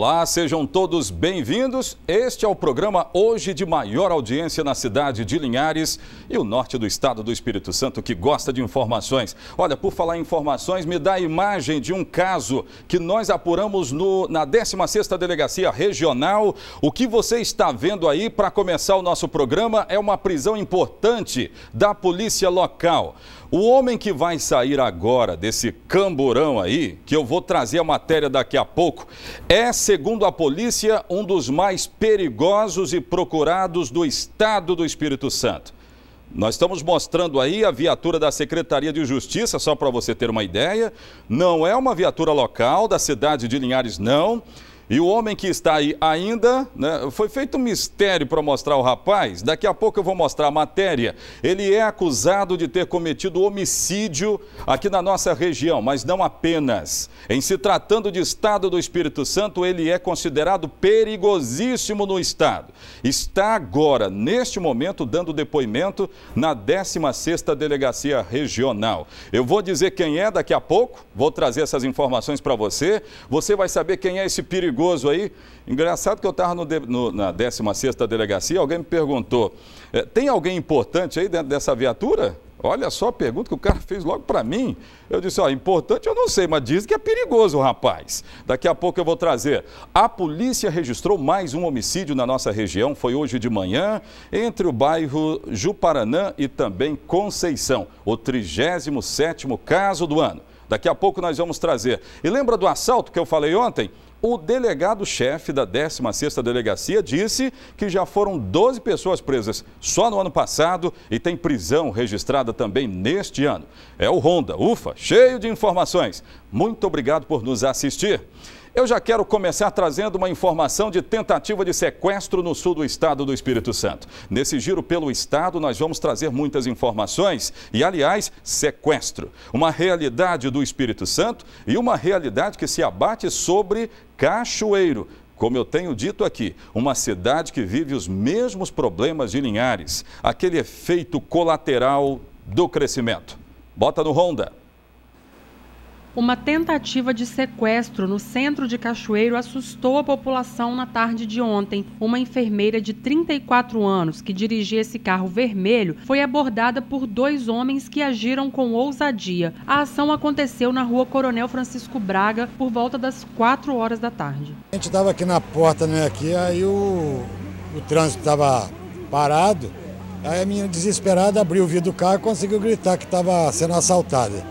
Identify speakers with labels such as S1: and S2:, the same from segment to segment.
S1: Olá, sejam todos bem-vindos. Este é o programa hoje de maior audiência na cidade de Linhares e o norte do estado do Espírito Santo que gosta de informações. Olha, por falar em informações, me dá a imagem de um caso que nós apuramos no, na 16ª Delegacia Regional. O que você está vendo aí para começar o nosso programa é uma prisão importante da polícia local. O homem que vai sair agora desse camburão aí, que eu vou trazer a matéria daqui a pouco, é, segundo a polícia, um dos mais perigosos e procurados do estado do Espírito Santo. Nós estamos mostrando aí a viatura da Secretaria de Justiça, só para você ter uma ideia. Não é uma viatura local da cidade de Linhares, não. E o homem que está aí ainda, né, foi feito um mistério para mostrar o rapaz. Daqui a pouco eu vou mostrar a matéria. Ele é acusado de ter cometido homicídio aqui na nossa região, mas não apenas. Em se tratando de estado do Espírito Santo, ele é considerado perigosíssimo no estado. Está agora, neste momento, dando depoimento na 16ª Delegacia Regional. Eu vou dizer quem é daqui a pouco, vou trazer essas informações para você. Você vai saber quem é esse perigoso perigoso aí. Engraçado que eu estava na 16ª delegacia, alguém me perguntou, é, tem alguém importante aí dentro dessa viatura? Olha só a pergunta que o cara fez logo para mim. Eu disse, ó, importante eu não sei, mas diz que é perigoso, rapaz. Daqui a pouco eu vou trazer. A polícia registrou mais um homicídio na nossa região, foi hoje de manhã, entre o bairro Juparanã e também Conceição, o 37º caso do ano. Daqui a pouco nós vamos trazer. E lembra do assalto que eu falei ontem? O delegado-chefe da 16ª Delegacia disse que já foram 12 pessoas presas só no ano passado e tem prisão registrada também neste ano. É o Ronda, ufa, cheio de informações. Muito obrigado por nos assistir. Eu já quero começar trazendo uma informação de tentativa de sequestro no sul do estado do Espírito Santo. Nesse giro pelo estado, nós vamos trazer muitas informações e, aliás, sequestro. Uma realidade do Espírito Santo e uma realidade que se abate sobre Cachoeiro, como eu tenho dito aqui, uma cidade que vive os mesmos problemas de Linhares, aquele efeito colateral do crescimento. Bota no Honda.
S2: Uma tentativa de sequestro no centro de Cachoeiro assustou a população na tarde de ontem. Uma enfermeira de 34 anos, que dirigia esse carro vermelho, foi abordada por dois homens que agiram com ousadia. A ação aconteceu na rua Coronel Francisco Braga por volta das 4 horas da tarde.
S1: A gente estava aqui na porta, né? Aqui, aí o, o trânsito estava parado. Aí a menina desesperada abriu o vidro do carro e conseguiu gritar que estava sendo assaltada.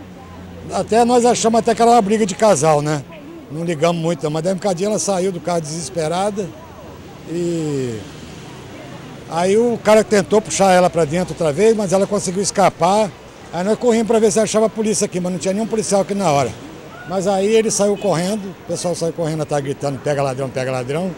S1: Até nós achamos até que era uma briga de casal, né? Não ligamos muito, mas daí um bocadinho ela saiu do carro desesperada e aí o cara tentou puxar ela para dentro outra vez, mas ela conseguiu escapar. Aí nós corrimos para ver se achava a polícia aqui, mas não tinha nenhum policial aqui na hora. Mas aí ele saiu correndo, o pessoal saiu correndo, tá gritando, pega ladrão, pega ladrão.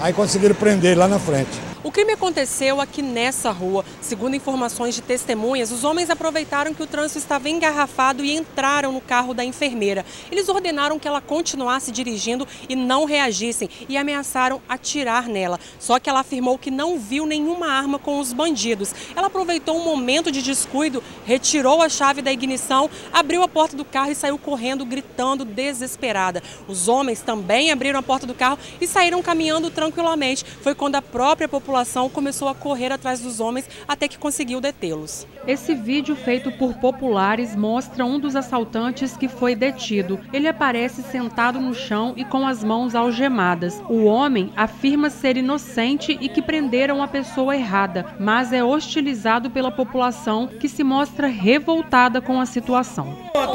S1: Aí conseguiram prender ele lá na frente.
S2: O crime aconteceu aqui nessa rua. Segundo informações de testemunhas, os homens aproveitaram que o trânsito estava engarrafado e entraram no carro da enfermeira. Eles ordenaram que ela continuasse dirigindo e não reagissem e ameaçaram atirar nela. Só que ela afirmou que não viu nenhuma arma com os bandidos. Ela aproveitou um momento de descuido, retirou a chave da ignição, abriu a porta do carro e saiu correndo, gritando desesperada. Os homens também abriram a porta do carro e saíram caminhando tranquilamente. Foi quando a própria população população começou a correr atrás dos homens até que conseguiu detê-los. Esse vídeo feito por populares mostra um dos assaltantes que foi detido. Ele aparece sentado no chão e com as mãos algemadas. O homem afirma ser inocente e que prenderam a pessoa errada, mas é hostilizado pela população que se mostra revoltada com a situação. Vai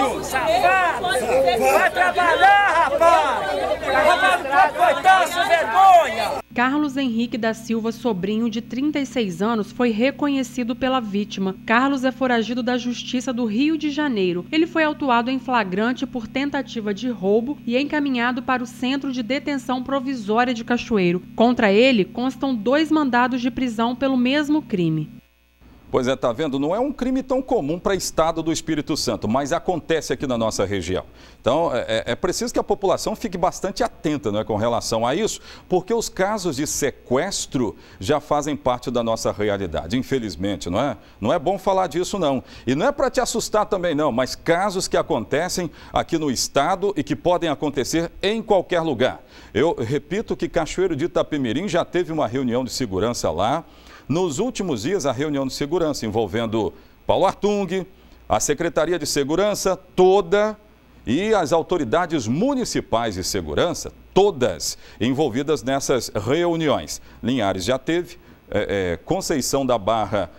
S3: trabalhar, rapaz! Vai trabalhar, coitado, vergonha!
S2: Carlos Henrique da Silva Sobrinho, de 36 anos, foi reconhecido pela vítima. Carlos é foragido da Justiça do Rio de Janeiro. Ele foi autuado em flagrante por tentativa de roubo e encaminhado para o Centro de Detenção Provisória de Cachoeiro. Contra ele constam dois mandados de prisão pelo mesmo crime.
S1: Pois é, tá vendo? Não é um crime tão comum para estado do Espírito Santo, mas acontece aqui na nossa região. Então, é, é, é preciso que a população fique bastante atenta né, com relação a isso, porque os casos de sequestro já fazem parte da nossa realidade, infelizmente, não é? Não é bom falar disso, não. E não é para te assustar também, não, mas casos que acontecem aqui no estado e que podem acontecer em qualquer lugar. Eu repito que Cachoeiro de Itapemirim já teve uma reunião de segurança lá. Nos últimos dias, a reunião de segurança envolvendo Paulo Artung, a Secretaria de Segurança toda e as autoridades municipais de segurança, todas envolvidas nessas reuniões. Linhares já teve, é, é, Conceição da Barra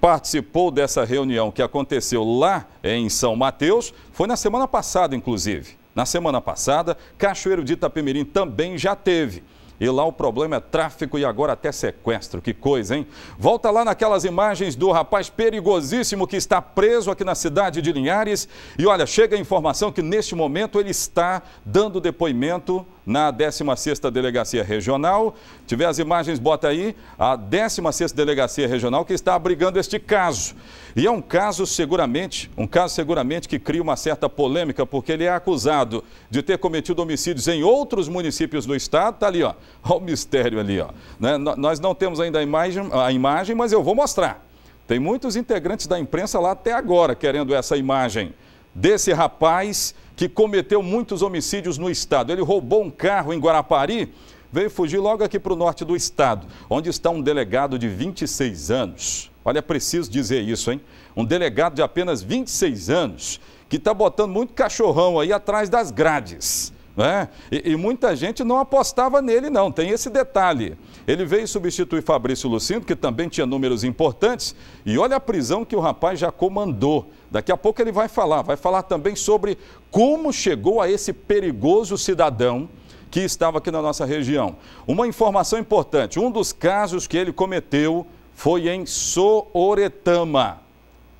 S1: participou dessa reunião que aconteceu lá é, em São Mateus, foi na semana passada, inclusive. Na semana passada, Cachoeiro de Itapemirim também já teve. E lá o problema é tráfico e agora até sequestro. Que coisa, hein? Volta lá naquelas imagens do rapaz perigosíssimo que está preso aqui na cidade de Linhares. E olha, chega a informação que neste momento ele está dando depoimento na 16ª Delegacia Regional. Tiver as imagens, bota aí a 16ª Delegacia Regional que está abrigando este caso. E é um caso seguramente, um caso seguramente que cria uma certa polêmica, porque ele é acusado de ter cometido homicídios em outros municípios do estado. Tá ali, ó, ó o mistério ali, ó. Né? Nós não temos ainda a imagem, a imagem, mas eu vou mostrar. Tem muitos integrantes da imprensa lá até agora querendo essa imagem desse rapaz que cometeu muitos homicídios no estado. Ele roubou um carro em Guarapari, veio fugir logo aqui para o norte do estado, onde está um delegado de 26 anos. Olha, é preciso dizer isso, hein? Um delegado de apenas 26 anos que está botando muito cachorrão aí atrás das grades. Né? E, e, muita gente não apostava nele, não. Tem esse detalhe. Ele veio substituir Fabrício Lucindo, que também tinha números importantes, e olha a prisão que o rapaz já comandou. Daqui a pouco ele vai falar, vai falar também sobre como chegou a esse perigoso cidadão que estava aqui na nossa região. Uma informação importante: um dos casos que ele cometeu foi em Sooretama.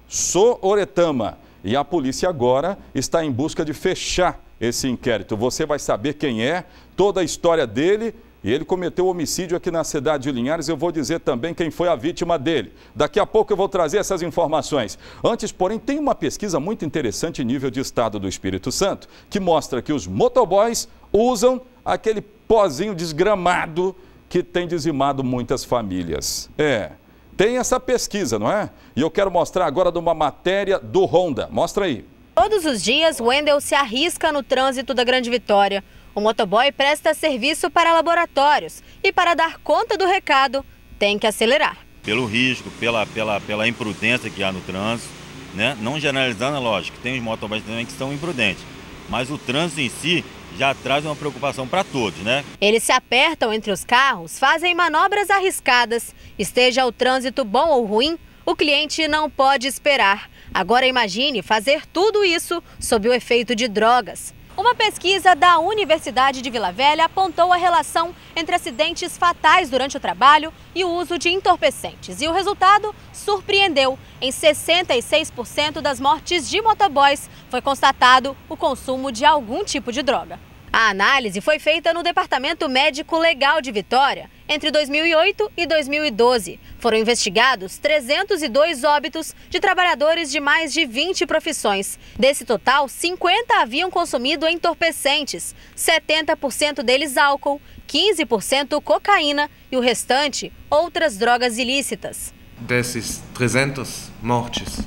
S1: Sooretama. E a polícia agora está em busca de fechar esse inquérito. Você vai saber quem é, toda a história dele. E ele cometeu homicídio aqui na cidade de Linhares. Eu vou dizer também quem foi a vítima dele. Daqui a pouco eu vou trazer essas informações. Antes, porém, tem uma pesquisa muito interessante em nível de estado do Espírito Santo que mostra que os motoboys usam aquele pozinho desgramado que tem dizimado muitas famílias. É. Tem essa pesquisa, não é? E eu quero mostrar agora de uma matéria do Honda. Mostra aí.
S4: Todos os dias, Wendel se arrisca no trânsito da Grande Vitória. O motoboy presta serviço para laboratórios e, para dar conta do recado, tem que acelerar.
S5: Pelo risco, pela, pela, pela imprudência que há no trânsito, né? não generalizando, é lógico, tem os motoboys também que são imprudentes, mas o trânsito em si já traz uma preocupação para todos, né?
S4: Eles se apertam entre os carros, fazem manobras arriscadas. Esteja o trânsito bom ou ruim, o cliente não pode esperar. Agora imagine fazer tudo isso sob o efeito de drogas. Uma pesquisa da Universidade de Vila Velha apontou a relação entre acidentes fatais durante o trabalho e o uso de entorpecentes. E o resultado surpreendeu. Em 66% das mortes de motoboys foi constatado o consumo de algum tipo de droga. A análise foi feita no Departamento Médico Legal de Vitória entre 2008 e 2012. Foram investigados 302 óbitos de trabalhadores de mais de 20 profissões. Desse total, 50 haviam consumido entorpecentes, 70% deles álcool, 15% cocaína e o restante outras drogas ilícitas.
S6: Desses 300 mortes,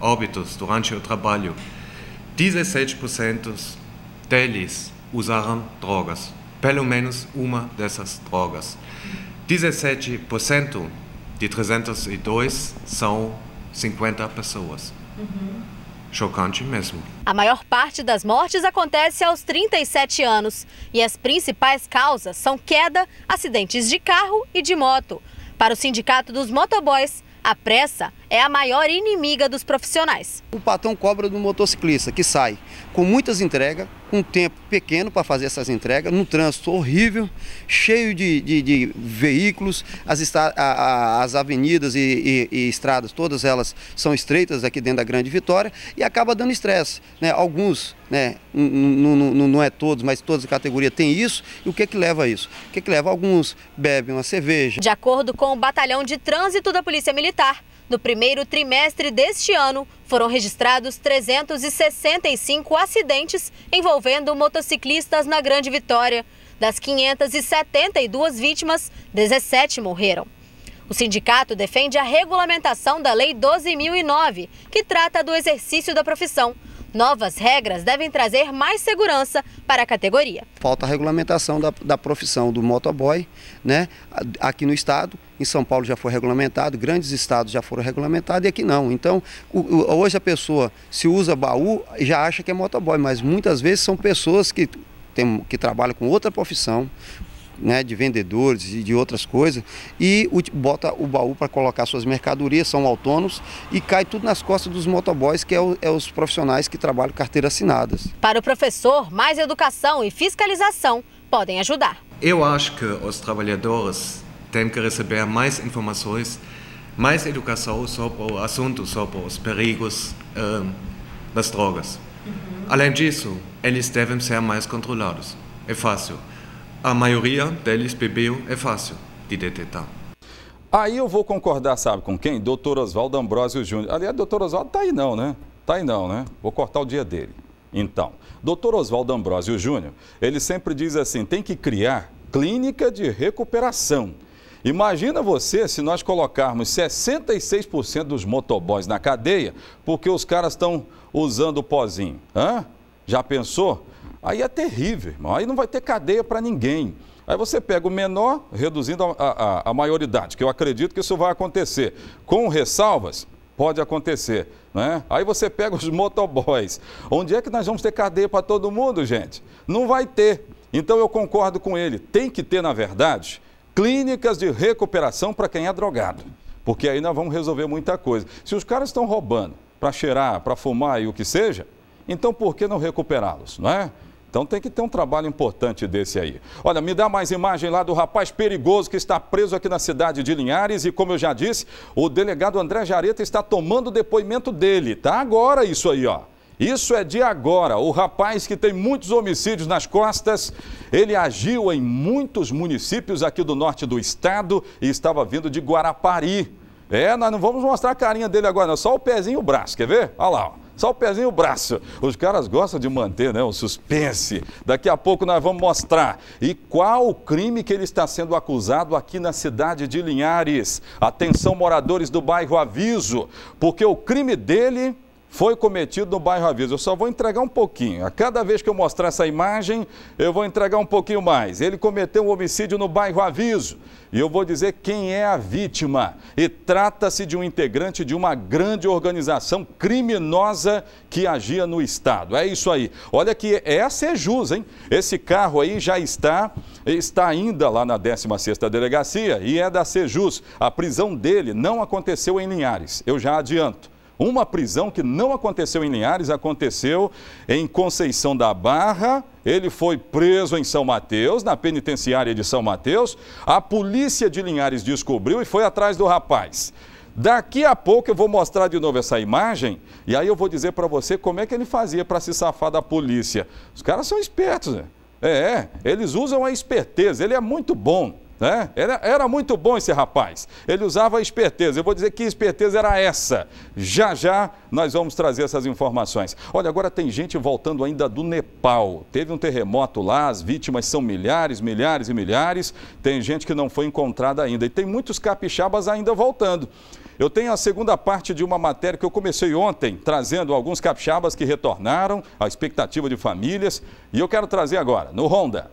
S6: óbitos durante o trabalho, 17% deles usaram drogas, pelo menos uma dessas drogas. 17% de 302 são 50 pessoas. Uhum. Chocante mesmo.
S4: A maior parte das mortes acontece aos 37 anos. E as principais causas são queda, acidentes de carro e de moto. Para o Sindicato dos Motoboys, a pressa é a maior inimiga dos profissionais.
S7: O patrão cobra do motociclista que sai com muitas entregas, com tempo pequeno para fazer essas entregas, num trânsito horrível, cheio de, de, de veículos, as, a, a, as avenidas e, e, e, estradas, todas elas são estreitas aqui dentro da Grande Vitória e acaba dando estresse. Né? Alguns, né? não é todos, mas todas as categorias têm isso. E o que é que leva a isso? O que é que leva? Alguns bebem uma cerveja. De
S4: acordo com o Batalhão de Trânsito da Polícia Militar, no primeiro trimestre deste ano, foram registrados 365 acidentes envolvendo motociclistas na Grande Vitória. Das 572 vítimas, 17 morreram. O sindicato defende a regulamentação da Lei 12.009, que trata do exercício da profissão. Novas regras devem trazer mais segurança para a categoria.
S7: Falta a regulamentação da, da profissão do motoboy né, aqui no estado em São Paulo já foi regulamentado, grandes estados já foram regulamentados e aqui não. Então, hoje a pessoa, se usa baú, já acha que é motoboy, mas muitas vezes são pessoas que, tem, que trabalham com outra profissão, né, de vendedores e de outras coisas, e bota o baú para colocar suas mercadorias, são autônomos, e cai tudo nas costas dos motoboys, que é, o, é, os profissionais que trabalham carteira assinadas.
S4: Para o professor, mais educação e fiscalização podem ajudar.
S6: Eu acho que os trabalhadores tem que receber mais informações, mais educação sobre o assunto, sobre os perigos uh, das drogas. Uhum. Além disso, eles devem ser mais controlados. É fácil. A maioria deles bebeu,
S1: é fácil de detectar. Aí eu vou concordar, sabe com quem? Doutor Oswaldo Ambrosio Júnior. Aliás, doutor Oswaldo tá aí não, né? Tá aí não, né? Vou cortar o dia dele. Então, doutor Oswaldo Ambrosio Júnior, ele sempre diz assim, tem que criar clínica de recuperação. Imagina você se nós colocarmos 66% dos motoboys na cadeia porque os caras estão usando o pozinho. Hã? Já pensou? Aí é terrível, irmão. Aí não vai ter cadeia para ninguém. Aí você pega o menor, reduzindo a, a, a, maioridade, que eu acredito que isso vai acontecer. Com ressalvas, pode acontecer. Né? Aí você pega os motoboys. Onde é que nós vamos ter cadeia para todo mundo, gente? Não vai ter. Então eu concordo com ele. Tem que ter, na verdade, clínicas de recuperação para quem é drogado. Porque aí nós vamos resolver muita coisa. Se os caras estão roubando para cheirar, para fumar e o que seja, então por que não recuperá-los, não é? Então tem que ter um trabalho importante desse aí. Olha, me dá mais imagem lá do rapaz perigoso que está preso aqui na cidade de Linhares e como eu já disse, o delegado André Jareta está tomando depoimento dele. Tá agora isso aí, ó. Isso é de agora. O rapaz que tem muitos homicídios nas costas, ele agiu em muitos municípios aqui do norte do estado e estava vindo de Guarapari. É, nós não vamos mostrar a carinha dele agora, não. Só o pezinho e o braço, quer ver? Olha lá, ó. Só o pezinho e o braço. Os caras gostam de manter né, o suspense. Daqui a pouco nós vamos mostrar. E qual o crime que ele está sendo acusado aqui na cidade de Linhares? Atenção, moradores do bairro, aviso. Porque o crime dele foi cometido no bairro Aviso. Eu só vou entregar um pouquinho. A cada vez que eu mostrar essa imagem, eu vou entregar um pouquinho mais. Ele cometeu um homicídio no bairro Aviso. E eu vou dizer quem é a vítima. E trata-se de um integrante de uma grande organização criminosa que agia no Estado. É isso aí. Olha que essa é jus, hein? Esse carro aí já está, está ainda lá na 16ª Delegacia e é da Sejus. A prisão dele não aconteceu em Linhares. Eu já adianto. Uma prisão que não aconteceu em Linhares, aconteceu em Conceição da Barra. Ele foi preso em São Mateus, na penitenciária de São Mateus. A polícia de Linhares descobriu e foi atrás do rapaz. Daqui a pouco eu vou mostrar de novo essa imagem e aí eu vou dizer para você como é que ele fazia para se safar da polícia. Os caras são espertos, né? É, é eles usam a esperteza, ele é muito bom. Né? Era, era muito bom esse rapaz. Ele usava esperteza. Eu vou dizer que esperteza era essa. Já já nós vamos trazer essas informações. Olha, agora tem gente voltando ainda do Nepal. Teve um terremoto lá, as vítimas são milhares, milhares e milhares. Tem gente que não foi encontrada ainda. E tem muitos capixabas ainda voltando. Eu tenho a segunda parte de uma matéria que eu comecei ontem, trazendo alguns capixabas que retornaram, a expectativa de famílias. E eu quero trazer agora, no Honda.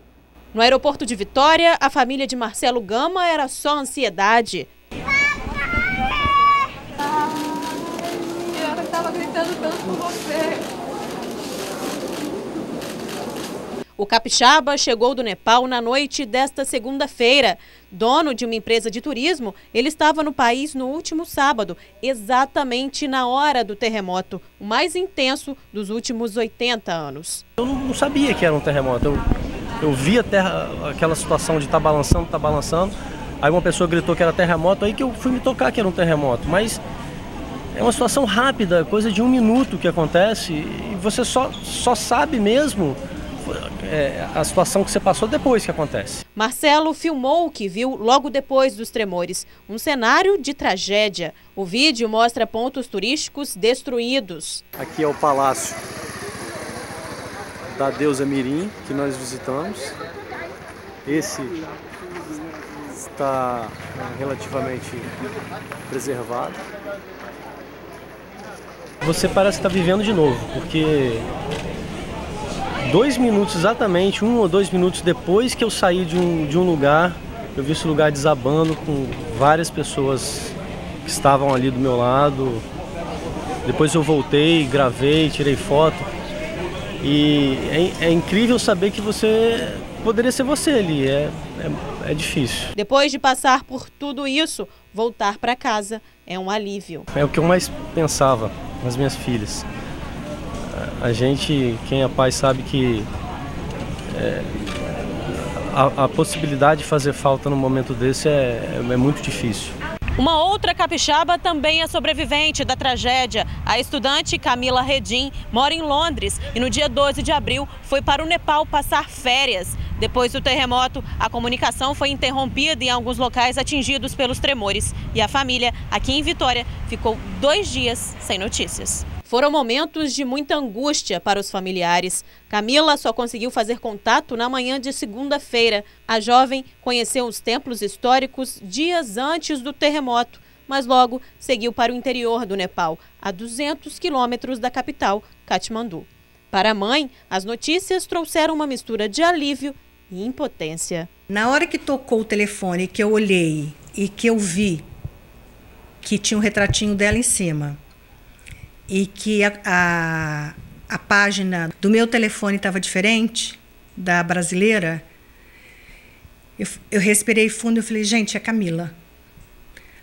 S8: No aeroporto de Vitória, a família de Marcelo Gama era só ansiedade. O capixaba chegou do Nepal na noite desta segunda-feira. Dono de uma empresa de turismo, ele estava no país no último sábado, exatamente na hora do terremoto, o mais intenso dos últimos 80 anos.
S9: Eu não sabia que era um terremoto. Eu eu vi a terra, aquela situação de estar tá balançando, tá balançando. Aí uma pessoa gritou que era terremoto, aí que eu fui me tocar que era um terremoto. Mas é uma situação rápida, coisa de um minuto que acontece. E você só, só sabe mesmo é, a situação que você passou depois que acontece.
S8: Marcelo filmou o que viu logo depois dos tremores, um cenário de tragédia. O vídeo mostra pontos turísticos destruídos.
S9: Aqui é o palácio da deusa Mirim que nós visitamos. Esse está é, relativamente preservado. Você parece estar vivendo de novo, porque dois minutos exatamente, um ou dois minutos depois que eu saí de um, de um lugar, eu vi esse lugar desabando com várias pessoas que estavam ali do meu lado. Depois eu voltei, gravei, tirei foto. E é, é incrível saber que você poderia ser você ali, é, é, é difícil.
S8: Depois de passar por tudo isso, voltar para casa é um alívio.
S9: É o que eu mais pensava nas minhas filhas. A gente, quem é pai, sabe que é, a, a, possibilidade de fazer falta num momento desse é, é muito difícil.
S8: Uma outra capixaba também é sobrevivente da tragédia. A estudante Camila Redim mora em Londres e no dia 12 de abril foi para o Nepal passar férias. Depois do terremoto, a comunicação foi interrompida em alguns locais atingidos pelos tremores. E a família, aqui em Vitória, ficou dois dias sem notícias. Foram momentos de muita angústia para os familiares. Camila só conseguiu fazer contato na manhã de segunda-feira. A jovem conheceu os templos históricos dias antes do terremoto, mas logo seguiu para o interior do Nepal, a 200 quilômetros da capital, Katmandu. Para a mãe, as notícias trouxeram uma mistura de alívio
S2: e impotência. Na hora que tocou o telefone, que eu olhei e que eu vi que tinha um retratinho dela em cima, e que a, a, a página do meu telefone estava diferente da brasileira, eu, eu respirei fundo e falei, gente, é Camila.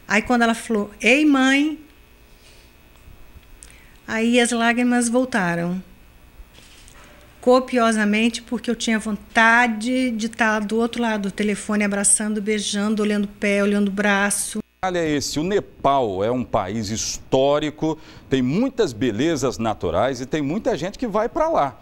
S2: Aí quando ela falou, ei mãe, aí as lágrimas voltaram copiosamente porque eu tinha vontade de estar tá do outro lado do telefone, abraçando,
S1: beijando, olhando o pé, olhando o braço. Olha é esse: o Nepal é um país histórico, tem muitas belezas naturais e tem muita gente que vai para lá.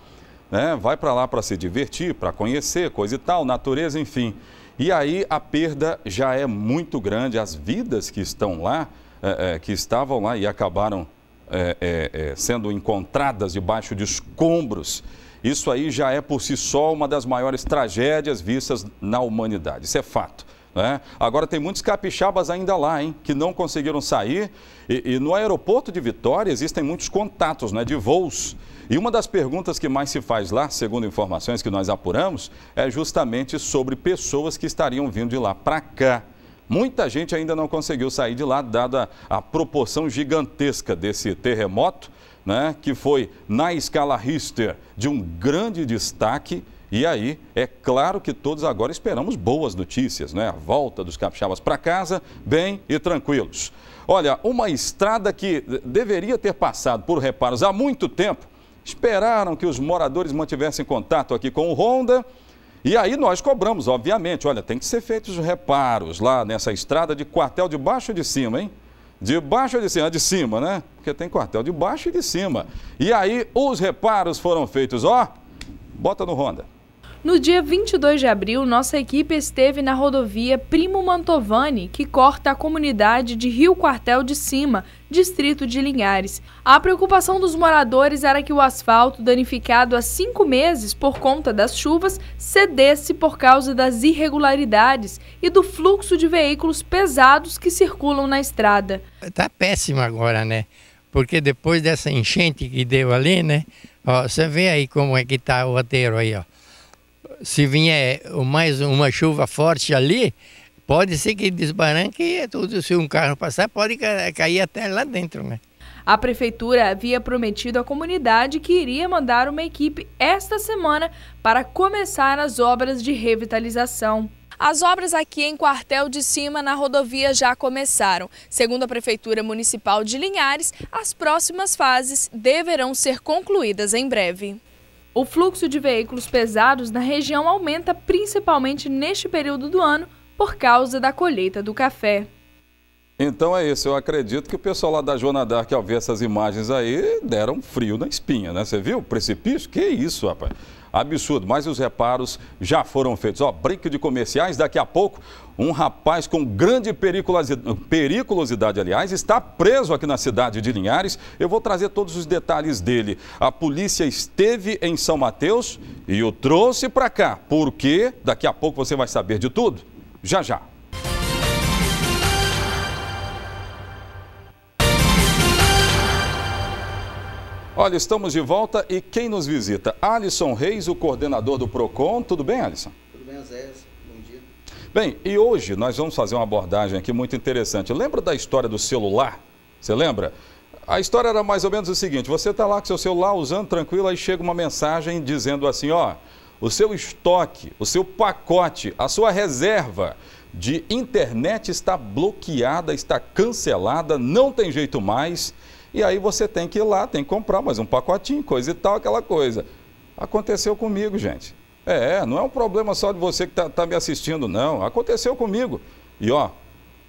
S1: Né? Vai para lá para se divertir, para conhecer, coisa e tal, natureza, enfim. E aí a perda já é muito grande. As vidas que estão lá, é, é, que estavam lá e acabaram é, é, é sendo encontradas debaixo de escombros. Isso aí já é por si só uma das maiores tragédias vistas na humanidade. Isso é fato. Né? Agora tem muitos capixabas ainda lá, hein, que não conseguiram sair. E, e no aeroporto de Vitória existem muitos contatos né, de voos. E uma das perguntas que mais se faz lá, segundo informações que nós apuramos, é justamente sobre pessoas que estariam vindo de lá para cá. Muita gente ainda não conseguiu sair de lá, dada a proporção gigantesca desse terremoto, né, que foi na escala Richter de um grande destaque e aí, é claro que todos agora esperamos boas notícias, né? A volta dos capixabas para casa, bem e tranquilos. Olha, uma estrada que deveria ter passado por reparos há muito tempo, esperaram que os moradores mantivessem contato aqui com o Honda. E aí nós cobramos, obviamente. Olha, tem que ser feitos os reparos lá nessa estrada de quartel de baixo e de cima, hein? De baixo ou de cima? De cima, né? Porque tem quartel de baixo e de cima. E aí os reparos foram feitos, ó. Bota no Honda.
S3: No dia 22 de abril, nossa equipe esteve na rodovia Primo Mantovani, que corta a comunidade de Rio Quartel de Cima, distrito de Linhares. A preocupação dos moradores era que o asfalto, danificado há cinco meses por conta das chuvas, cedesse por causa das irregularidades e do fluxo de veículos pesados que circulam na estrada. Está
S9: péssimo agora, né? Porque depois dessa enchente que deu ali, né? Ó, você vê aí como é que está o roteiro aí, ó se vier mais uma chuva forte ali, pode ser que desbaranque tudo. Se um carro passar, pode cair até lá dentro, né?
S3: A prefeitura havia prometido à comunidade que iria mandar uma equipe esta semana para começar as obras de revitalização. As obras aqui em Quartel de Cima, na rodovia, já começaram. Segundo a Prefeitura Municipal de Linhares, as próximas fases deverão ser concluídas em breve. O fluxo de veículos pesados na região aumenta principalmente neste período do ano por causa da colheita do café.
S1: Então é isso, eu acredito que o pessoal lá da Joana Dark, ao ver essas imagens aí, deram frio na espinha, né? Você viu? Precipício? Que isso, rapaz? absurdo, mas os reparos já foram feitos. Ó, brinque de comerciais, daqui a pouco um rapaz com grande periculosidade, aliás, está preso aqui na cidade de Linhares. Eu vou trazer todos os detalhes dele. A polícia esteve em São Mateus e o trouxe para cá. Por quê? Daqui a pouco você vai saber de tudo. Já já. Olha, estamos de volta e quem nos visita? Alisson Reis, o coordenador do PROCON. Tudo bem, Alisson?
S10: Tudo bem, Zé. Bom dia.
S1: Bem, e hoje nós vamos fazer uma abordagem aqui muito interessante. Lembra da história do celular? Você lembra? A história era mais ou menos o seguinte: você está lá com seu celular usando tranquilo, aí chega uma mensagem dizendo assim: ó, o seu estoque, o seu pacote, a sua reserva de internet está bloqueada, está cancelada, não tem jeito mais. E aí você tem que ir lá, tem que comprar mais um pacotinho, coisa e tal, aquela coisa. Aconteceu comigo, gente. É, não é um problema só de você que está tá me assistindo, não. Aconteceu comigo. E ó,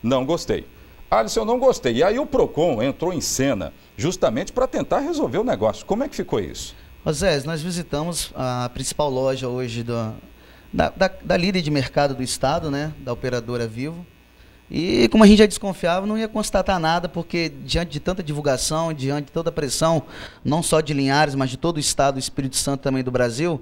S1: não gostei. Alisson, não gostei. E aí o PROCON entrou em cena justamente para tentar resolver o negócio. Como é que ficou isso?
S10: Rosés nós visitamos a principal loja hoje do, da, da, da, líder de mercado do estado, né? Da operadora Vivo. E como a gente já desconfiava, não ia constatar nada, porque diante de tanta divulgação, diante de toda a pressão, não só de Linhares, mas de todo o Estado, do Espírito Santo também do Brasil,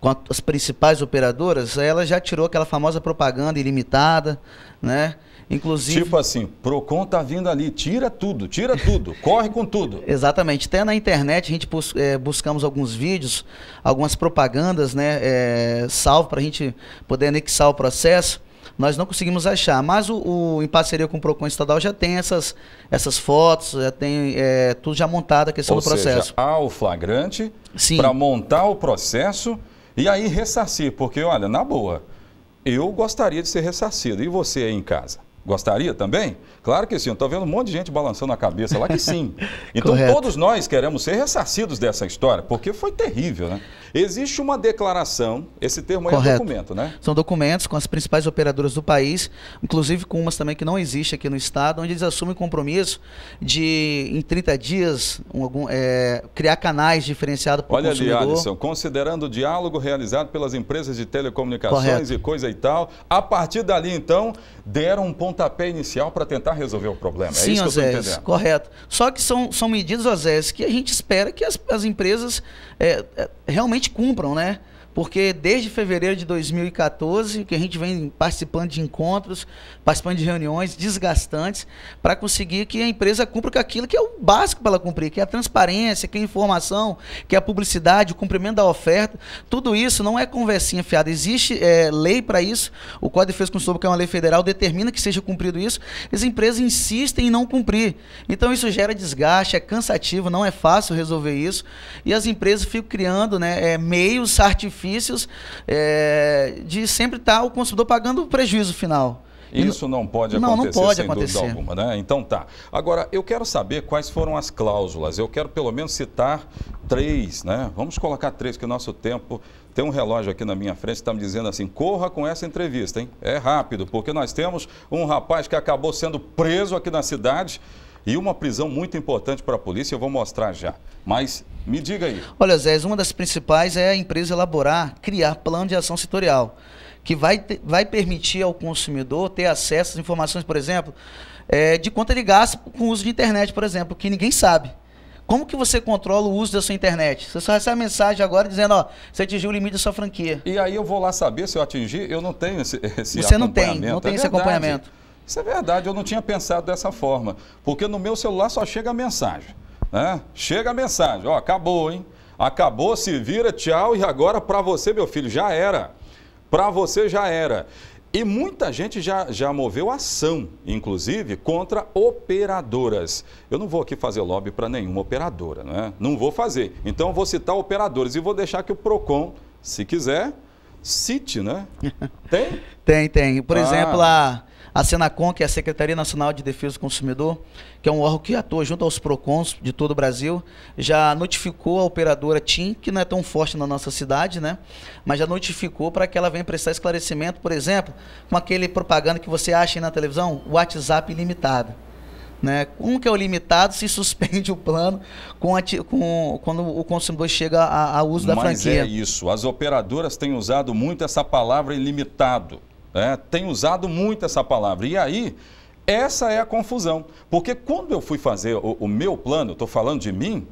S10: com as principais operadoras, ela já tirou aquela famosa propaganda ilimitada,
S1: né? Inclusive. Tipo assim, Procon tá vindo ali, tira tudo, tira tudo, corre com tudo.
S10: Exatamente. Até na internet a gente bus é, eh, buscamos alguns vídeos, algumas propagandas, né? É, salvo para a gente poder anexar o processo nós não conseguimos achar. Mas o, o, em parceria com o PROCON estadual já tem essas, essas fotos, já tem é, tudo já montado a questão Ou do processo. Seja,
S1: há o flagrante para montar o processo e aí ressarcir, porque olha, na boa, eu gostaria de ser ressarcido e você aí em casa? Gostaria também? Claro que sim. Estou vendo um monte de gente balançando a cabeça lá que sim. Então todos nós queremos ser ressarcidos dessa história, porque foi terrível, né? Existe uma declaração, esse termo Correto. é um documento, né?
S10: São documentos com as principais operadoras do país, inclusive com umas também que não existe aqui no estado, onde eles assumem compromisso de, em 30 dias, um, algum, é, criar canais diferenciados para o consumidor. Olha ali, Alisson,
S1: considerando o diálogo realizado pelas empresas de telecomunicações Correto. e coisa e tal, a partir dali, então, deram um pontapé inicial para tentar resolver o problema. É Sim, é isso que eu entendendo.
S10: correto. Só que são, são medidas, Osés, que a gente espera que as, as empresas é, é realmente realmente cumpram, né? porque desde fevereiro de 2014 que a gente vem participando de encontros, participando de reuniões desgastantes para conseguir que a empresa cumpra com aquilo que é o básico para ela cumprir, que é a transparência, que é a informação, que é a publicidade, o cumprimento da oferta. Tudo isso não é conversinha fiada. Existe é, lei para isso. O Código de Defesa do Consumidor, que é uma lei federal, determina que seja cumprido isso. As empresas insistem em não cumprir. Então isso gera desgaste, é cansativo, não é fácil resolver isso. E as empresas ficam criando né, é, meios artificiais benefícios é, de sempre estar tá o consumidor pagando o prejuízo final. Isso
S1: não pode não, acontecer, não pode sem acontecer. dúvida alguma, né? Então tá. Agora, eu quero saber quais foram as cláusulas. Eu quero pelo menos citar três, né? Vamos colocar três, que o nosso tempo. Tem um relógio aqui na minha frente que está me dizendo assim: corra com essa entrevista, hein? É rápido, porque nós temos um rapaz que acabou sendo preso aqui na cidade e uma prisão muito importante para a polícia, eu vou mostrar já. Mas me diga aí.
S10: Olha, Zé, uma das principais é a empresa elaborar, criar plano de ação setorial, que vai, vai permitir ao consumidor ter acesso às informações, por exemplo, é, de quanto ele gasta com uso de internet, por exemplo, que ninguém sabe. Como que você controla o uso da sua internet? Você só recebe mensagem agora dizendo, ó, você atingiu o limite
S1: da sua franquia. E aí eu vou lá saber se eu atingi, eu não tenho esse, esse Você não tem, não tem é esse verdade. acompanhamento. Isso é verdade, eu não tinha pensado dessa forma, porque no meu celular só chega a mensagem. Né? Chega a mensagem, ó, acabou, hein? Acabou, se vira, tchau, e agora para você, meu filho, já era. Para você já era. E muita gente já, já moveu ação, inclusive, contra operadoras. Eu não vou aqui fazer lobby para nenhuma operadora, é? Não vou fazer. Então, vou citar operadores e vou deixar que o PROCON, se quiser, cite, né? Tem? tem, tem. Por ah. exemplo,
S10: a a Senacom, que é a Secretaria Nacional de Defesa do Consumidor, que é um órgão que atua junto aos PROCONs de todo o Brasil, já notificou a operadora TIM, que não é tão forte na nossa cidade, né? Mas já notificou para que ela venha prestar esclarecimento, por exemplo, com aquele propaganda que você acha na televisão, WhatsApp ilimitado. Né? Como que é o limitado se suspende o plano com, a, com quando o consumidor chega a uso da Mas é franquia? Mas
S1: é isso. As operadoras têm usado muito essa palavra ilimitado. É, tem usado muito essa palavra. E aí, essa é a confusão. Porque quando eu fui fazer o, o meu plano, estou falando de mim,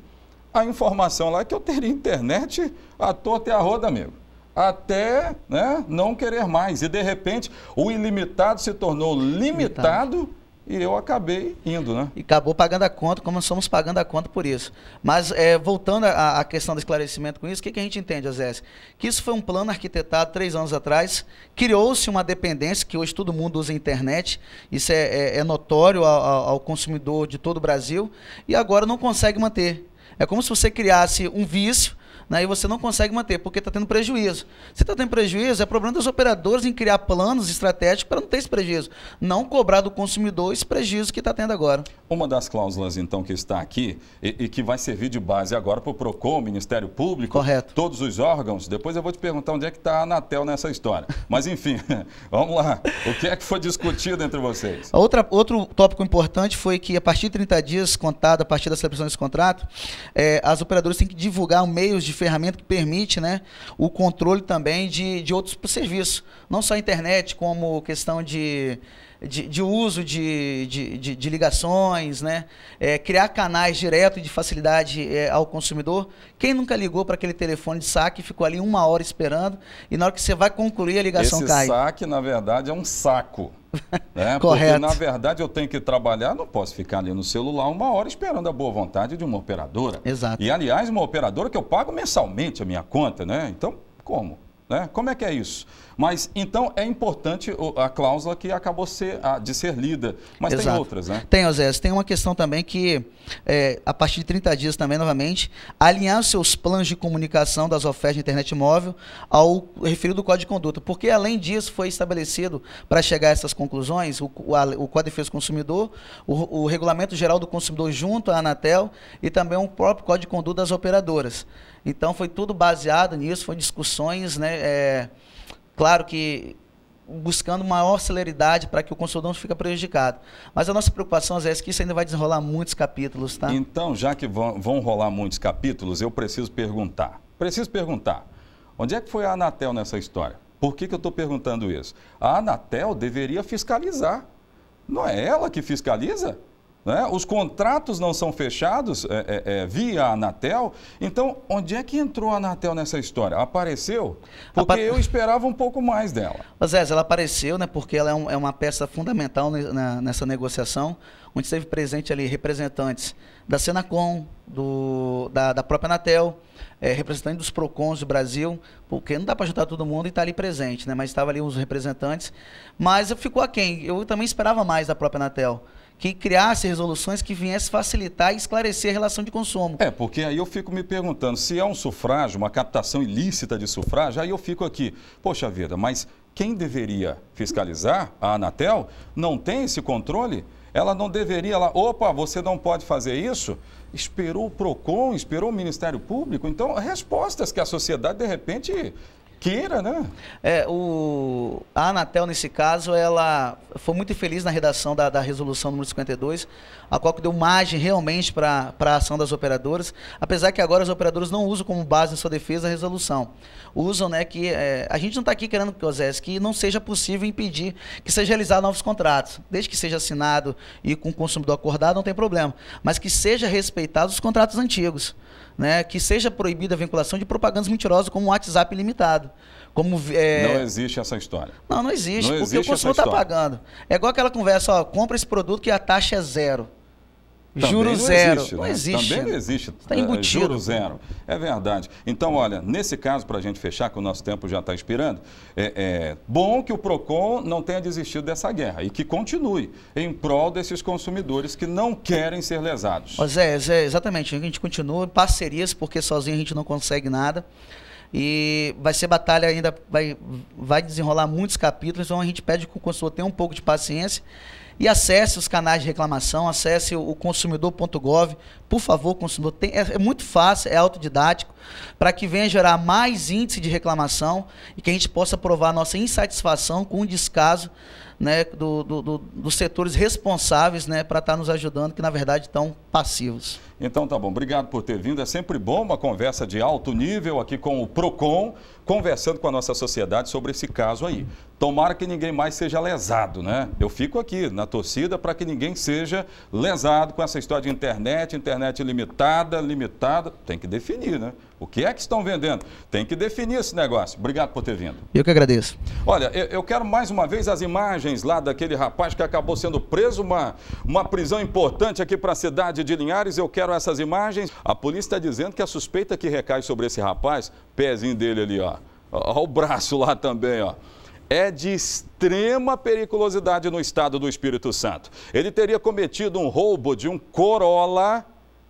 S1: a informação lá é que eu teria internet à torta e à roda, amigo. Até né, não querer mais. E de repente, o ilimitado se tornou limitado. limitado e eu acabei indo, né? E acabou pagando a conta, como nós pagando
S10: a conta por isso. Mas, é, voltando à, questão do esclarecimento com isso, o que, que, a gente entende, Azés? Que isso foi um plano arquitetado três anos atrás, criou-se uma dependência, que hoje todo mundo usa a internet, isso é, é, é notório ao, ao consumidor de todo o Brasil, e agora não consegue manter. É como se você criasse um vício né? e você não consegue manter, porque está tendo prejuízo. Se está tendo prejuízo, é problema dos operadores em criar planos estratégicos para não ter esse prejuízo.
S1: Não cobrar do consumidor esse prejuízo que está tendo agora. Uma das cláusulas, então, que está aqui e, e que vai servir de base agora para o PROCON, Ministério Público, Correto. todos os órgãos. Depois eu vou te perguntar onde é que está a Anatel nessa história. Mas, enfim, vamos lá. O que é que foi discutido entre vocês?
S10: Outra, outro tópico importante foi que a partir de 30 dias contado, a partir da celebração desse contrato, é, as operadoras têm que divulgar meios de ferramenta que permite né, o controle também de, de outros serviços. Não só a internet, como questão de de, de uso de, de, de, ligações, né? É, criar canais direto de facilidade é, ao consumidor. Quem nunca ligou para aquele telefone de saque, e ficou ali uma hora esperando e na hora que você vai concluir a ligação Esse cai? Esse
S1: saque, na verdade, é um saco. Né? Correto. Porque, na verdade, eu tenho que trabalhar, não posso ficar ali no celular uma hora esperando a boa vontade de uma operadora. Exato. E, aliás, uma operadora que eu pago mensalmente a minha conta, né? Então, como? Né? Como é que é isso? Mas então é importante a cláusula que acabou ser, de ser lida. Mas Exato. tem outras, né?
S10: Tem, José. Tem uma questão também que, é, a partir de 30 dias também, novamente, alinhar os seus planos de comunicação das ofertas de internet móvel ao referido Código de Conduta. Porque, além disso, foi estabelecido, para chegar a essas conclusões, o, o, o Código de Defesa do Consumidor, o, o Regulamento Geral do Consumidor junto à Anatel e também o próprio Código de Conduta das operadoras. Então, foi tudo baseado nisso, foram discussões, né? É, Claro que buscando maior celeridade para que o
S1: consultor não fique prejudicado. Mas a nossa preocupação, Zé, é que isso ainda vai desenrolar muitos capítulos, tá? Então, já que vão, vão rolar muitos capítulos, eu preciso perguntar. Preciso perguntar. Onde é que foi a Anatel nessa história? Por que, que eu estou perguntando isso? A Anatel deveria fiscalizar. Não é ela que fiscaliza? Né? Os contratos não são fechados é, é, é, via Anatel. Então, onde é que entrou a Anatel nessa história? Apareceu? Porque eu esperava um pouco mais dela. Mas, Zé, ela apareceu né, porque ela é, um, é uma peça
S10: fundamental na, nessa negociação, onde esteve presente ali representantes da Senacom, do, da, da própria Anatel, é, representante dos PROCONs do Brasil, porque não dá para juntar todo mundo e estar tá ali presente, né? mas estava ali uns representantes. Mas ficou aquém. Eu também esperava mais da própria Anatel que criasse resoluções que viessem facilitar e esclarecer a
S1: relação de consumo. É, porque aí eu fico me perguntando, se é um sufrágio, uma captação ilícita de sufrágio, aí eu fico aqui, poxa vida, mas quem deveria fiscalizar, a Anatel, não tem esse controle? Ela não deveria lá, opa, você não pode fazer isso? Esperou o PROCON, esperou o Ministério Público? Então, respostas que a sociedade, de repente, queira, né? É, o, a Anatel, nesse caso, ela foi
S10: muito feliz na redação da, da resolução número 52, a qual deu margem realmente para a ação das operadoras, apesar que agora as operadoras não usam como base em sua defesa a resolução. Usam, né, que é, a gente não está aqui querendo, Osés, que não seja possível impedir que seja realizado novos contratos. Desde que seja assinado e com o consumidor acordado, não tem problema. Mas que seja respeitados os contratos antigos né, que seja proibida a vinculação de propagandas mentirosas como o WhatsApp limitado. Como, é... Não
S1: existe essa história. Não, não existe, não porque existe o consumidor está
S10: pagando. É igual aquela conversa, ó, compra esse produto que a taxa é zero
S1: juro zero. Existe, não né? existe. Também não né? existe. Está é, é, embutido. Juro zero. É verdade. Então, olha, nesse caso, para a gente fechar, que o nosso tempo já está expirando, é, é, bom que o PROCON não tenha desistido dessa guerra e que continue em prol desses consumidores que não querem ser lesados.
S10: Mas é, Zé, exatamente. A gente continua em parcerias, porque sozinho a gente não consegue nada. E vai ser batalha ainda, vai, vai desenrolar muitos capítulos, então a gente pede que o consultor tenha um pouco de paciência e acesse os canais de reclamação, acesse o consumidor.gov, por favor, consumidor, tem, é, é muito fácil, é autodidático, para que venha gerar mais índice de reclamação e que a gente possa provar nossa insatisfação com o descaso né, do, do, do, dos setores responsáveis né, para estar tá nos ajudando, que na verdade estão passivos.
S1: Então tá bom, obrigado por ter vindo. É sempre bom uma conversa de alto nível aqui com o PROCON, conversando com a nossa sociedade sobre esse caso aí. Tomara que ninguém mais seja lesado, né? Eu fico aqui na torcida para que ninguém seja lesado com essa história de internet, internet internet limitada, limitada, tem que definir, né? O que é que estão vendendo? Tem que definir esse negócio. Obrigado por ter vindo.
S10: Eu que agradeço.
S1: Olha, eu, eu quero mais uma vez as imagens lá daquele rapaz que acabou sendo preso, uma, uma prisão importante aqui para a cidade de Linhares. Eu quero essas imagens. A polícia está dizendo que a suspeita que recai sobre esse rapaz, pezinho dele ali, ó. Olha o braço lá também, ó é de extrema periculosidade no estado do Espírito Santo. Ele teria cometido um roubo de um Corolla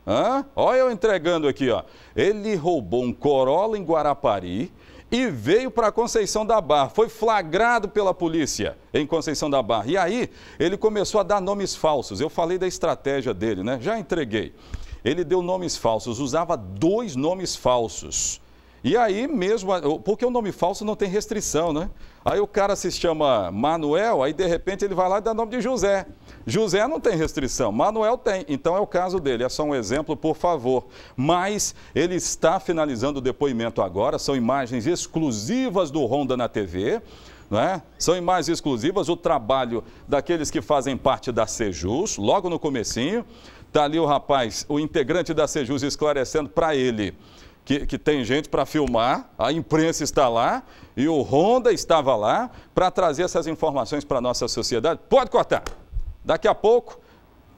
S1: Hã? Olha eu entregando aqui, ó. Ele roubou um Corolla em Guarapari e veio para Conceição da Barra. Foi flagrado pela polícia em Conceição da Barra. E aí, ele começou a dar nomes falsos. Eu falei da estratégia dele, né? Já entreguei. Ele deu nomes falsos, usava dois nomes falsos. E aí mesmo, porque o nome falso não tem restrição, né? Aí o cara se chama Manuel, aí de repente ele vai lá e dá nome de José. José não tem restrição, Manuel tem, então é o caso dele, é só um exemplo, por favor. Mas ele está finalizando o depoimento agora, são imagens exclusivas do Ronda na TV. É? São imagens exclusivas, o trabalho daqueles que fazem parte da Sejus, logo no comecinho, está ali o rapaz, o integrante da Sejus esclarecendo para ele que, que, tem gente para filmar, a imprensa está lá e o Honda estava lá para trazer essas informações para a nossa sociedade. Pode cortar! Daqui a pouco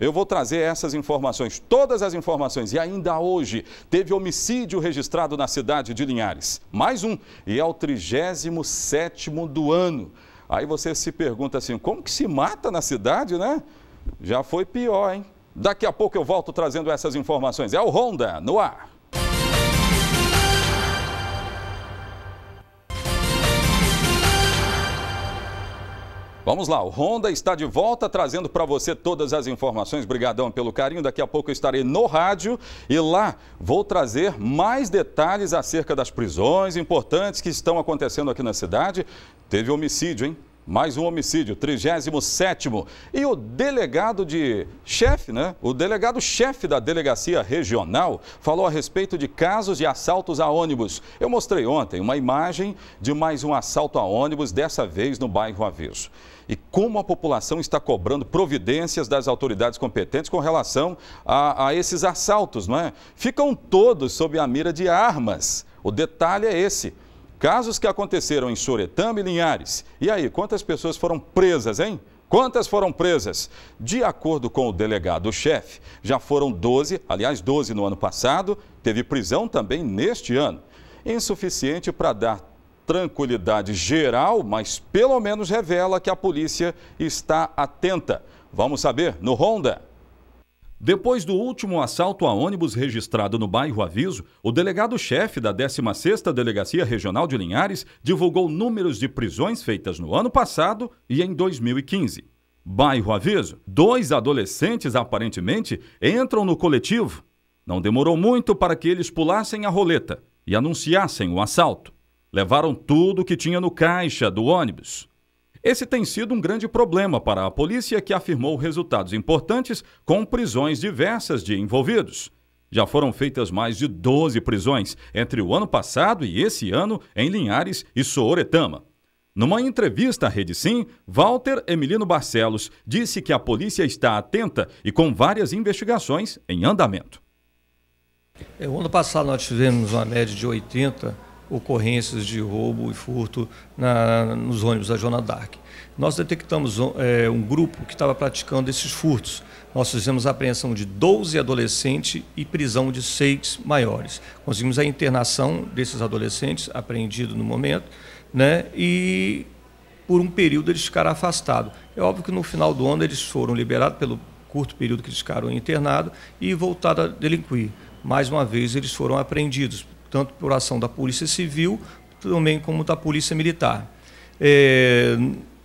S1: eu vou trazer essas informações, todas as informações. E ainda hoje teve homicídio registrado na cidade de Linhares. Mais um, e é o 37 do ano. Aí você se pergunta assim, como que se mata na cidade, né? Já foi pior, hein? Daqui a pouco eu volto trazendo essas informações. É o Honda no ar. Vamos lá, o Honda está de volta trazendo para você todas as informações. Obrigadão pelo carinho. Daqui a pouco eu estarei no rádio e lá vou trazer mais detalhes acerca das prisões importantes que estão acontecendo aqui na cidade. Teve homicídio, hein? Mais um homicídio, 37º. E o delegado de chefe, né? O delegado chefe da delegacia regional falou a respeito de casos de assaltos a ônibus. Eu mostrei ontem uma imagem de mais um assalto a ônibus, dessa vez no bairro Aveso e como a população está cobrando providências das autoridades competentes com relação a, a esses assaltos, não é? Ficam todos sob a mira de armas. O detalhe é esse. Casos que aconteceram em Soretama e Linhares. E aí, quantas pessoas foram presas, hein? Quantas foram presas? De acordo com o delegado-chefe, já foram 12, aliás, 12 no ano passado, teve prisão também neste ano. Insuficiente para dar tranquilidade geral, mas pelo menos revela que a polícia está atenta. Vamos saber no Ronda. Depois do último assalto a ônibus registrado no bairro Aviso, o delegado-chefe da 16ª Delegacia Regional de Linhares divulgou números de prisões feitas no ano passado e em 2015. Bairro Aviso, dois adolescentes aparentemente entram no coletivo. Não demorou muito para que eles pulassem a roleta e anunciassem o assalto. Levaram tudo o que tinha no caixa do ônibus. Esse tem sido um grande problema para a polícia, que afirmou resultados importantes com prisões diversas de envolvidos. Já foram feitas mais de 12 prisões entre o ano passado e esse ano em Linhares e Sooretama. Numa entrevista à Rede Sim, Walter Emilino Barcelos disse que a polícia está atenta e com várias investigações em andamento.
S6: É, o ano passado nós tivemos uma média de 80 ocorrências de roubo e furto na, nos ônibus da Zona Dark. Nós detectamos é, um grupo que estava praticando esses furtos. Nós fizemos a apreensão de 12 adolescentes e prisão de seis maiores. Conseguimos a internação desses adolescentes, apreendido no momento, né? e por um período eles ficaram afastados. É óbvio que no final do ano eles foram liberados pelo curto período que eles ficaram internados e voltaram a delinquir. Mais uma vez eles foram apreendidos tanto por ação da Polícia Civil, também como da Polícia Militar. É,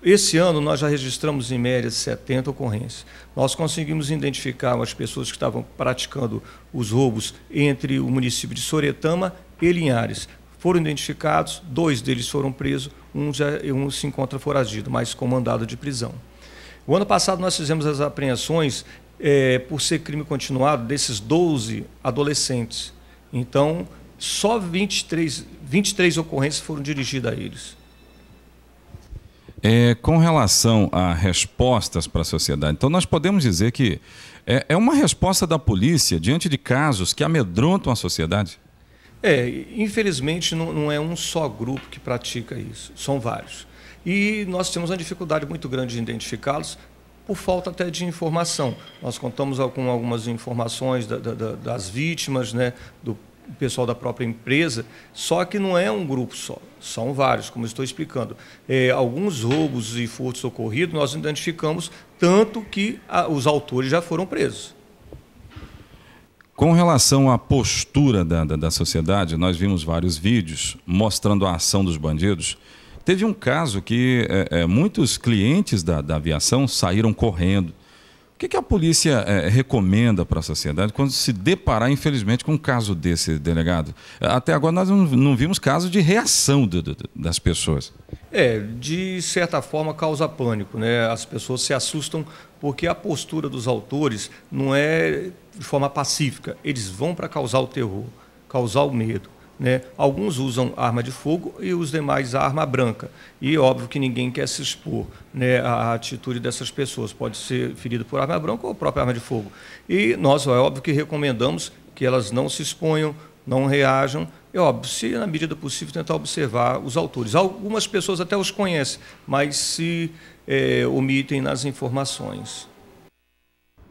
S6: esse ano nós já registramos em média 70 ocorrências. Nós conseguimos identificar as pessoas que estavam praticando os roubos entre o município de Soretama e Linhares. Foram identificados, dois deles foram presos, um, já, um se encontra foragido, mas com mandado de prisão. O ano passado nós fizemos as apreensões é, por ser crime continuado desses 12 adolescentes. Então, só 23, 23 ocorrências foram dirigidas a eles.
S1: É, com relação a respostas para a sociedade, então nós podemos dizer que é, é uma resposta da polícia diante de casos que amedrontam a sociedade?
S6: É, infelizmente não, não, é um só grupo que pratica isso, são vários. E nós temos uma dificuldade muito grande de identificá-los por falta até de informação. Nós contamos com algumas informações da, da, das vítimas, né, do o pessoal da própria empresa, só que não é um grupo só, são vários, como estou explicando. É, alguns roubos e furtos ocorridos nós identificamos, tanto que a, os autores já foram presos.
S1: Com relação à postura da, da, da sociedade, nós vimos vários vídeos mostrando a ação dos bandidos. Teve um caso que é, é, muitos clientes da, da aviação saíram correndo que, que a polícia é, recomenda para a sociedade quando se deparar, infelizmente, com um caso desse, delegado? Até agora nós não, não vimos caso de reação do, do, das pessoas.
S6: É, de certa forma causa pânico, né? As pessoas se assustam porque a postura dos autores não é de forma pacífica. Eles vão para causar o terror, causar o medo. Né? Alguns usam arma de fogo e os demais arma branca. E óbvio que ninguém quer se expor né, à atitude dessas pessoas. Pode ser ferido por arma branca ou própria arma de fogo. E nós, é óbvio que recomendamos que elas não se exponham, não reajam. É óbvio, se na medida possível tentar observar os autores. Algumas pessoas até os conhecem, mas se é, omitem nas
S1: informações.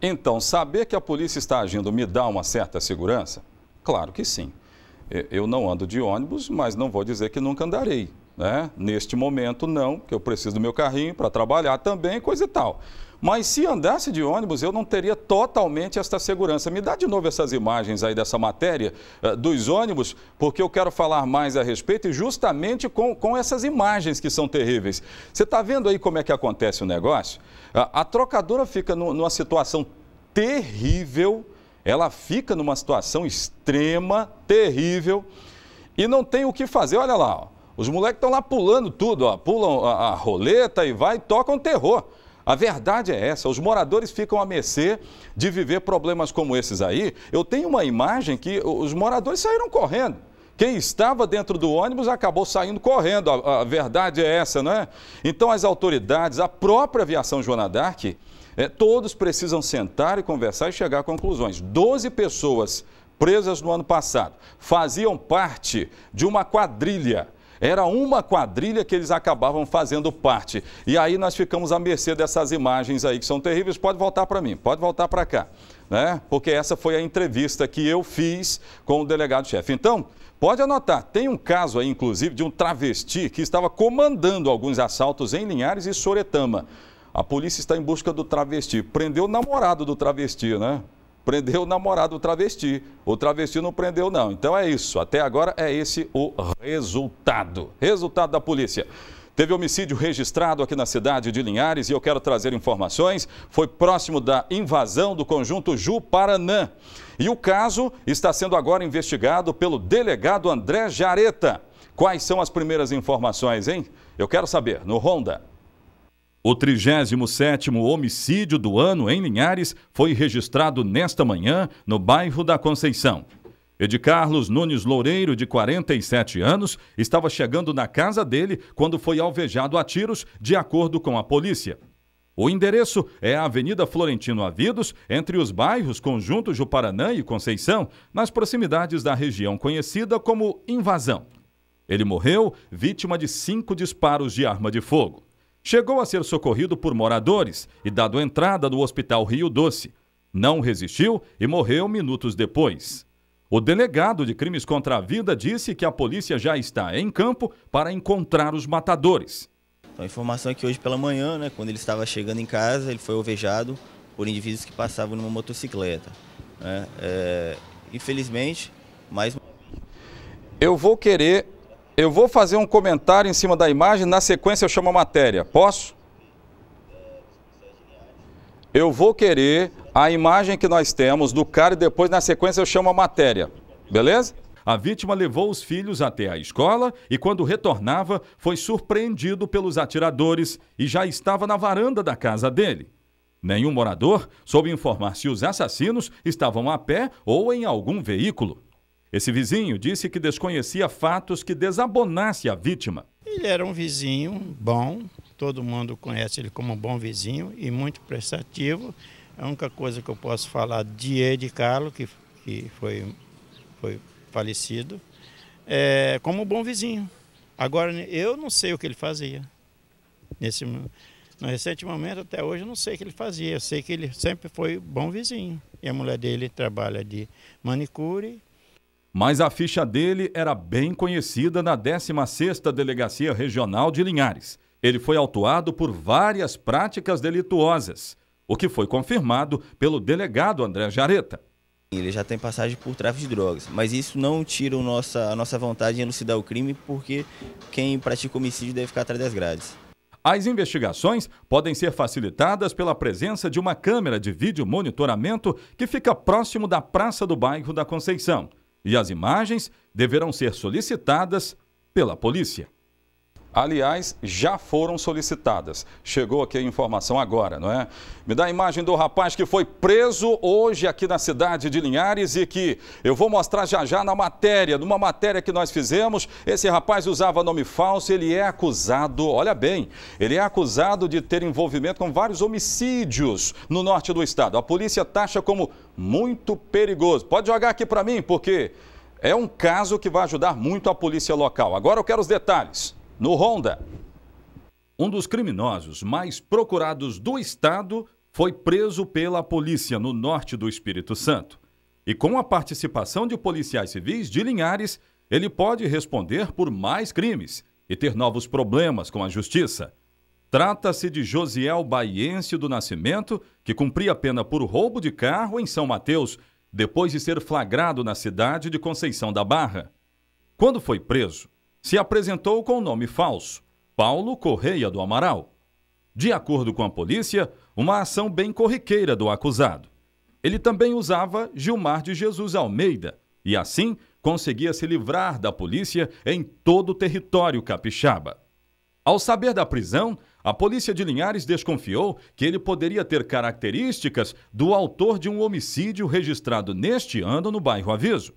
S1: Então, saber que a polícia está agindo me dá uma certa segurança? Claro que sim eu não ando de ônibus, mas não vou dizer que nunca andarei. Né? Neste momento, não, que eu preciso do meu carrinho para trabalhar também, coisa e tal. Mas se andasse de ônibus, eu não teria totalmente esta segurança. Me dá de novo essas imagens aí dessa matéria eh, dos ônibus, porque eu quero falar mais a respeito e justamente com, com essas imagens que são terríveis. Você está vendo aí como é que acontece o negócio? A, a trocadora fica no, numa situação terrível ela fica numa situação extrema, terrível, e não tem o que fazer. Olha lá, ó. os moleques estão lá pulando tudo, ó. pulam a, a roleta e vai, tocam terror. A verdade é essa, os moradores ficam a mercê de viver problemas como esses aí. Eu tenho uma imagem que os moradores saíram correndo. Quem estava dentro do ônibus acabou saindo correndo, a, a verdade é essa, não é? Então as autoridades, a própria aviação Joana Dark, é, todos precisam sentar e conversar e chegar a conclusões. Doze pessoas presas no ano passado faziam parte de uma quadrilha. Era uma quadrilha que eles acabavam fazendo parte. E aí nós ficamos à mercê dessas imagens aí que são terríveis. Pode voltar para mim, pode voltar para cá. Né? Porque essa foi a entrevista que eu fiz com o delegado-chefe. Então, pode anotar, tem um caso aí, inclusive, de um travesti que estava comandando alguns assaltos em Linhares e Soretama. A polícia está em busca do travesti. Prendeu o namorado do travesti, né? Prendeu o namorado do travesti. O travesti não prendeu, não. Então é isso. Até agora é esse o resultado. Resultado da polícia. Teve homicídio registrado aqui na cidade de Linhares e eu quero trazer informações. Foi próximo da invasão do conjunto Paranã E o caso está sendo agora investigado pelo delegado André Jareta. Quais são as primeiras informações, hein? Eu quero saber no Ronda o 37º homicídio do ano em Linhares foi registrado nesta manhã no bairro da Conceição. Ed Carlos Nunes Loureiro, de 47 anos, estava chegando na casa dele quando foi alvejado a tiros, de acordo com a polícia. O endereço é a Avenida Florentino Avidos, entre os bairros Conjunto Juparanã e Conceição, nas proximidades da região conhecida como Invasão. Ele morreu vítima de cinco disparos de arma de fogo. Chegou a ser socorrido por moradores e dado entrada no Hospital Rio Doce. Não resistiu e morreu minutos depois. O delegado de crimes contra a vida disse que a polícia já está em campo para encontrar os matadores. Então, a informação é que hoje pela manhã, né, quando ele estava chegando em casa, ele foi
S5: alvejado por indivíduos que passavam numa motocicleta. Né? É,
S1: infelizmente, mais Eu vou querer eu vou fazer um comentário em cima da imagem, na sequência eu chamo a matéria. Posso? Eu vou querer a imagem que nós temos do cara e depois, na sequência, eu chamo a matéria. Beleza? A vítima levou os filhos até a escola e, quando retornava, foi surpreendido pelos atiradores e já estava na varanda da casa dele. Nenhum morador soube informar se os assassinos estavam a pé ou em algum veículo. Esse vizinho disse que desconhecia fatos que desabonasse a vítima. Ele era
S5: um vizinho bom, todo mundo conhece ele como um bom vizinho e muito prestativo. A única coisa que eu posso falar de Ed Carlos, que, que foi, foi falecido, é como um bom vizinho. Agora, eu não sei o que ele fazia. Nesse, no recente momento, até hoje, eu não sei o que ele
S1: fazia. Eu sei que ele sempre foi bom vizinho. E a mulher dele trabalha de manicure mas a ficha dele era bem conhecida na 16ª Delegacia Regional de Linhares. Ele foi autuado por várias práticas delituosas, o que foi confirmado pelo delegado André Jareta. Ele já tem passagem por tráfico
S5: de drogas, mas isso não tira nossa, a nossa vontade de elucidar o crime, porque quem pratica
S1: homicídio deve ficar atrás das grades. As investigações podem ser facilitadas pela presença de uma câmera de vídeo monitoramento que fica próximo da praça do bairro da Conceição e as imagens deverão ser solicitadas pela polícia aliás, já foram solicitadas. Chegou aqui a informação agora, não é? Me dá a imagem do rapaz que foi preso hoje aqui na cidade de Linhares e que eu vou mostrar já já na matéria, numa matéria que nós fizemos. Esse rapaz usava nome falso, ele é acusado, olha bem, ele é acusado de ter envolvimento com vários homicídios no norte do estado. A polícia taxa como muito perigoso. Pode jogar aqui para mim, porque é um caso que vai ajudar muito a polícia local. Agora eu quero os detalhes. No Honda, um dos criminosos mais procurados do estado foi preso pela polícia no norte do Espírito Santo. E com a participação de policiais civis de Linhares, ele pode responder por mais crimes e ter novos problemas com a justiça. Trata-se de Josiel Baiense do Nascimento, que cumpria pena por roubo de carro em São Mateus, depois de ser flagrado na cidade de Conceição da Barra. Quando foi preso, se apresentou com o nome falso, Paulo Correia do Amaral. De acordo com a polícia, uma ação bem corriqueira do acusado. Ele também usava Gilmar de Jesus Almeida e, assim, conseguia se livrar da polícia em todo o território capixaba. Ao saber da prisão, a polícia de Linhares desconfiou que ele poderia ter características do autor de um homicídio registrado neste ano no bairro Aviso.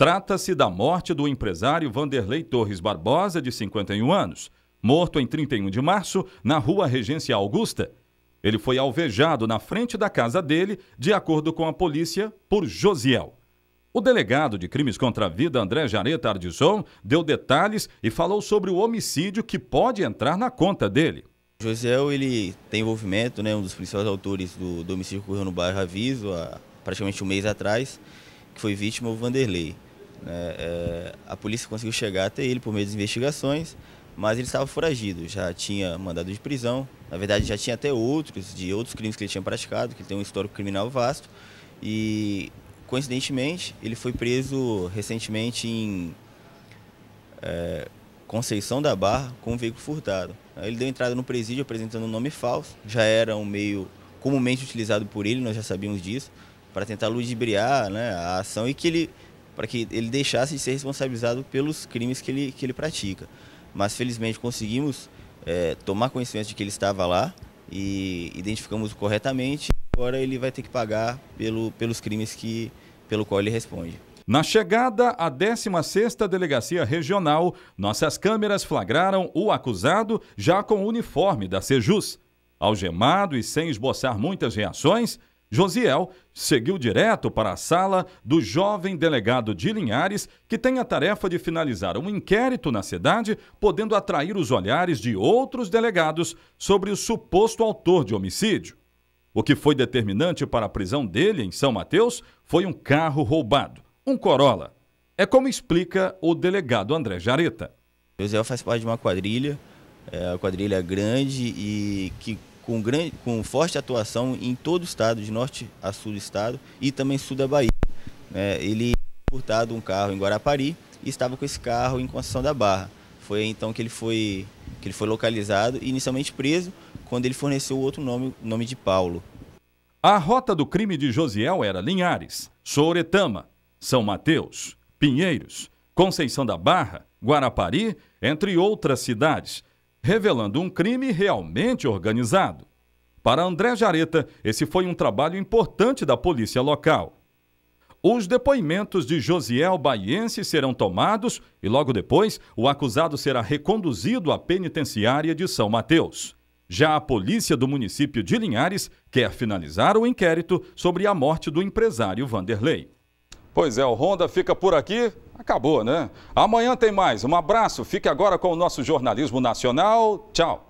S1: Trata-se da morte do empresário Vanderlei Torres Barbosa, de 51 anos, morto em 31 de março, na rua Regência Augusta. Ele foi alvejado na frente da casa dele, de acordo com a polícia, por Josiel. O delegado de crimes contra a vida, André Jareta Ardisson, deu detalhes e falou sobre o homicídio que pode entrar na conta dele. Josiel, ele tem envolvimento, né, um dos principais
S5: autores do, do homicídio que ocorreu no bairro Aviso, há praticamente um mês atrás, que foi vítima o Vanderlei. Né? É, a polícia conseguiu chegar até ele por meio das investigações, mas ele estava foragido, já tinha mandado de prisão. Na verdade, já tinha até outros, de outros crimes que ele tinha praticado, que tem um histórico criminal vasto. E, coincidentemente, ele foi preso recentemente em é, Conceição da Barra com um veículo furtado. Ele deu entrada no presídio apresentando um nome falso, já era um meio comumente utilizado por ele, nós já sabíamos disso, para tentar ludibriar né, a ação e que ele para que ele deixasse de ser responsabilizado pelos crimes que ele, que ele pratica. Mas felizmente conseguimos é, tomar conhecimento de que ele estava lá e identificamos
S1: corretamente. Agora ele vai ter que pagar pelo, pelos crimes que, pelo qual ele responde. Na chegada à 16ª Delegacia Regional, nossas câmeras flagraram o acusado já com o uniforme da Sejus. Algemado e sem esboçar muitas reações, Josiel seguiu direto para a sala do jovem delegado de Linhares, que tem a tarefa de finalizar um inquérito na cidade, podendo atrair os olhares de outros delegados sobre o suposto autor de homicídio. O que foi determinante para a prisão dele em São Mateus foi um carro roubado, um Corolla. É como explica o delegado André Jareta. José faz parte de uma
S5: quadrilha, é, a quadrilha é grande e que com, grande, com forte atuação em todo o estado, de norte a sul do estado e também sul da Bahia. É, ele furtado um carro em Guarapari e estava com esse carro em Conceição da Barra. Foi então que ele foi, que ele foi localizado e inicialmente preso quando ele forneceu outro nome, o nome de Paulo.
S1: A rota do crime de Josiel era Linhares, Souretama, São Mateus, Pinheiros, Conceição da Barra, Guarapari, entre outras cidades, revelando um crime realmente organizado. Para André Jareta, esse foi um trabalho importante da polícia local. Os depoimentos de Josiel Baiense serão tomados e logo depois o acusado será reconduzido à penitenciária de São Mateus. Já a polícia do município de Linhares quer finalizar o inquérito sobre a morte do empresário Vanderlei. Pois é, o Honda fica por aqui. Acabou, né? Amanhã tem mais. Um abraço. Fique agora com o nosso jornalismo nacional. Tchau.